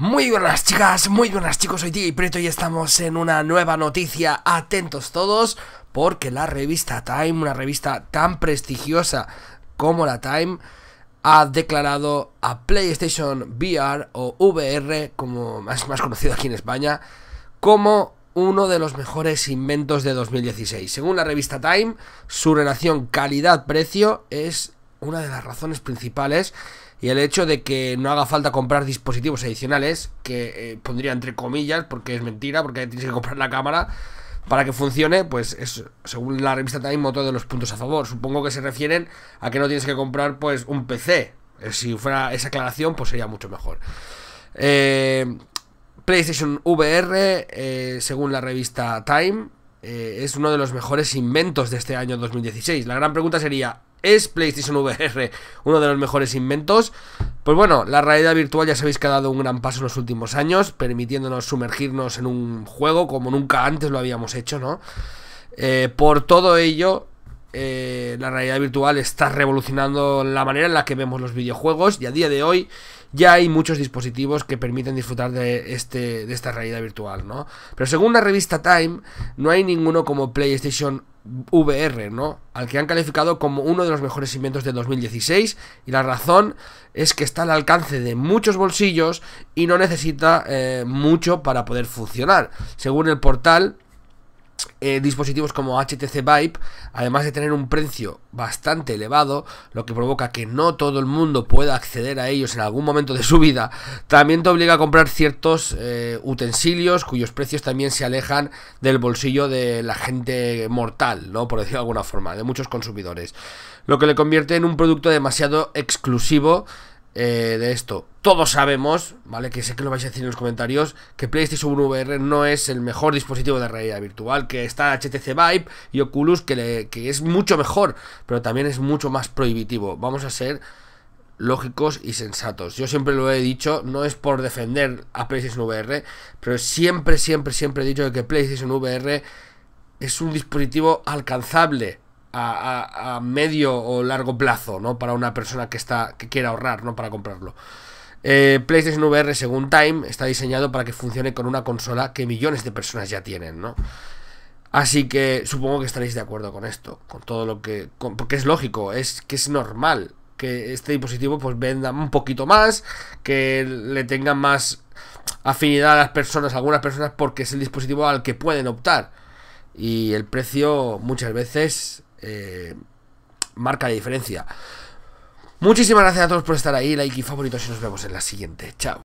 Muy buenas chicas, muy buenas chicos, soy y Preto y estamos en una nueva noticia, atentos todos, porque la revista Time, una revista tan prestigiosa como la Time, ha declarado a PlayStation VR o VR, como más, más conocido aquí en España, como uno de los mejores inventos de 2016. Según la revista Time, su relación calidad-precio es una de las razones principales y el hecho de que no haga falta comprar dispositivos adicionales, que eh, pondría entre comillas, porque es mentira, porque tienes que comprar la cámara para que funcione, pues es, según la revista Time, otro de los puntos a favor. Supongo que se refieren a que no tienes que comprar pues un PC. Eh, si fuera esa aclaración, pues sería mucho mejor. Eh, PlayStation VR, según la revista Time, es uno de los mejores inventos de este año 2016. La gran pregunta sería, es PlayStation VR uno de los mejores inventos. Pues bueno, la realidad virtual ya sabéis que ha dado un gran paso en los últimos años, permitiéndonos sumergirnos en un juego como nunca antes lo habíamos hecho, ¿no? Eh, por todo ello, eh, la realidad virtual está revolucionando la manera en la que vemos los videojuegos y a día de hoy ya hay muchos dispositivos que permiten disfrutar de, este, esta realidad virtual, ¿no? Pero según la revista Time, no hay ninguno como PlayStation VR, ¿no? Al que han calificado como uno de los mejores inventos de 2016 y la razón es que está al alcance de muchos bolsillos y no necesita eh, mucho para poder funcionar. Según el portal, eh, dispositivos como HTC Vibe. además de tener un precio bastante elevado, lo que provoca que no todo el mundo pueda acceder a ellos en algún momento de su vida, también te obliga a comprar ciertos eh, utensilios cuyos precios también se alejan del bolsillo de la gente mortal, ¿no? Por decirlo de alguna forma, de muchos consumidores. Lo que le convierte en un producto demasiado exclusivo eh, de esto. Todos sabemos, ¿vale? Que sé que lo vais a decir en los comentarios, que PlayStation VR no es el mejor dispositivo de realidad virtual, que está HTC Vive y Oculus, que, que es mucho mejor, pero también es mucho más prohibitivo. Vamos a ser lógicos y sensatos. Yo siempre lo he dicho, no es por defender a PlayStation VR, pero siempre, siempre, siempre he dicho que PlayStation VR es un dispositivo alcanzable, a, medio o largo plazo, ¿no? Para una persona que está que quiera ahorrar, ¿no? Para comprarlo. Eh, PlayStation VR, según Time, está diseñado para que funcione con una consola que millones de personas ya tienen, ¿no? Así que supongo que estaréis de acuerdo con esto, con todo lo que... porque es lógico, es que es normal que este dispositivo pues venda un poquito más, que le tengan más afinidad a las personas, algunas personas, porque es el dispositivo al que pueden optar. Y el precio muchas veces eh, marca la diferencia. Muchísimas gracias a todos por estar ahí, like y favorito, y nos vemos en la siguiente. Chao.